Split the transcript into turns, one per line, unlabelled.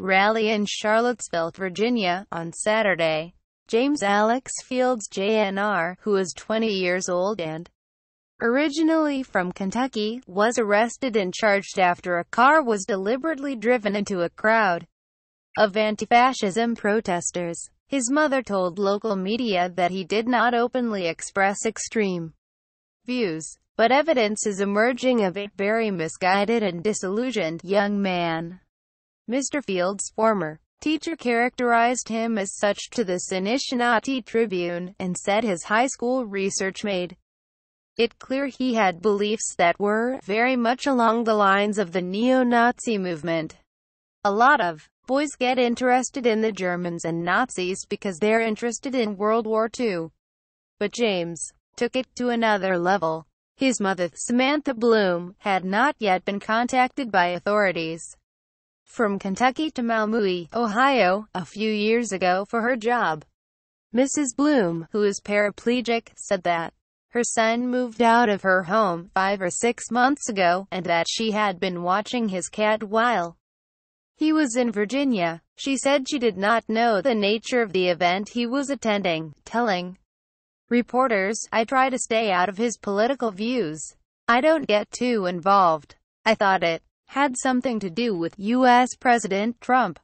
rally in Charlottesville, Virginia, on Saturday. James Alex Fields JNR, who is 20 years old and originally from Kentucky, was arrested and charged after a car was deliberately driven into a crowd of anti-fascism protesters. His mother told local media that he did not openly express extreme views, but evidence is emerging of a very misguided and disillusioned young man. Mr. Field's former teacher characterized him as such to the Cincinnati Tribune, and said his high school research made it clear he had beliefs that were very much along the lines of the neo-Nazi movement. A lot of boys get interested in the Germans and Nazis because they're interested in World War II. But James took it to another level. His mother, Samantha Bloom, had not yet been contacted by authorities from Kentucky to Malmö, Ohio, a few years ago for her job. Mrs. Bloom, who is paraplegic, said that her son moved out of her home five or six months ago, and that she had been watching his cat while he was in Virginia. She said she did not know the nature of the event he was attending, telling reporters, I try to stay out of his political views. I don't get too involved. I thought it had something to do with U.S. President Trump.